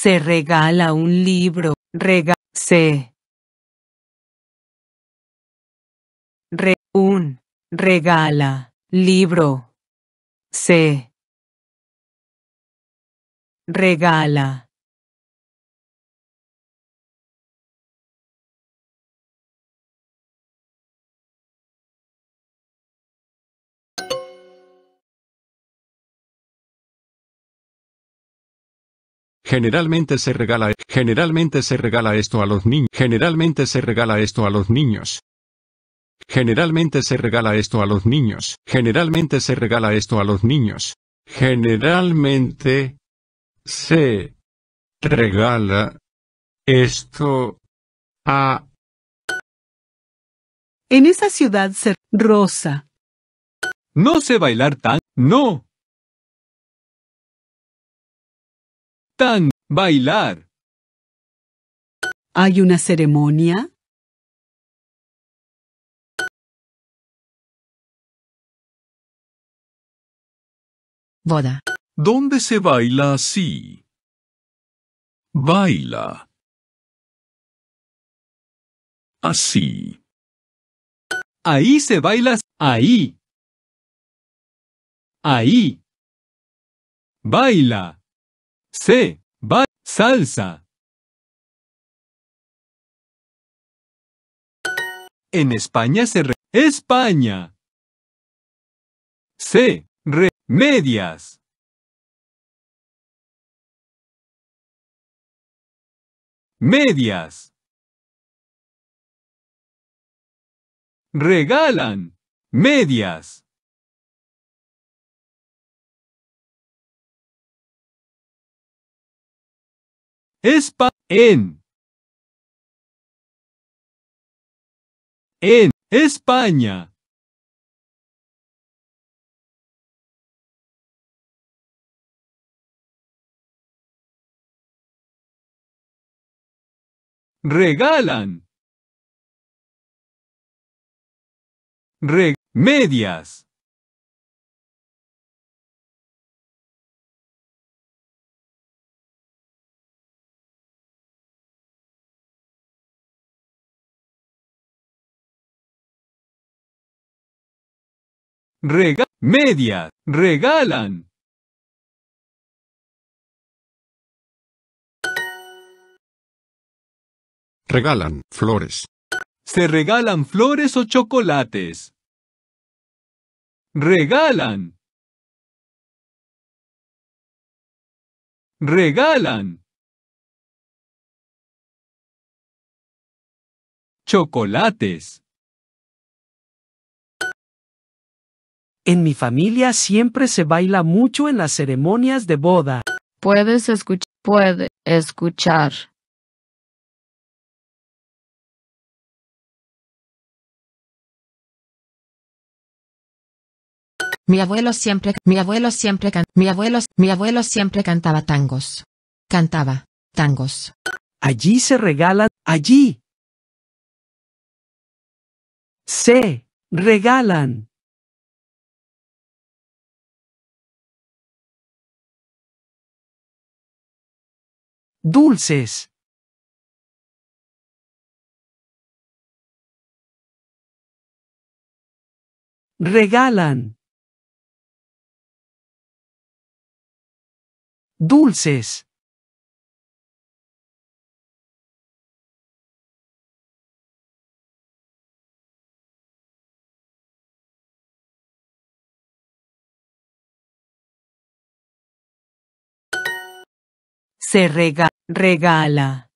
Se regala un libro. Rega. Se. Re. Un. Regala. Libro. Se. Regala. Generalmente se regala, generalmente se regala esto a los niños. Generalmente se regala esto a los niños. Generalmente se regala esto a los niños. Generalmente se regala esto a los niños. Generalmente se regala esto a En esa ciudad ser rosa. No sé bailar tan, no. Tan, bailar. ¿Hay una ceremonia? Boda. ¿Dónde se baila así? Baila. Así. Ahí se bailas ahí. Ahí. Baila. C. Va. Salsa. En España se re... España. C. Re. Medias. Medias. Regalan. Medias. Espa en en España. Regalan. Reg medias. Rega media. Regalan. Regalan flores. Se regalan flores o chocolates. Regalan. Regalan. Chocolates. En mi familia siempre se baila mucho en las ceremonias de boda. Puedes escuchar, puede escuchar. Mi abuelo siempre, mi abuelo siempre mi abuelo, mi abuelo siempre cantaba tangos. Cantaba tangos. Allí se regalan, allí. Se regalan. Dulces. Regalan. Dulces. se rega regala.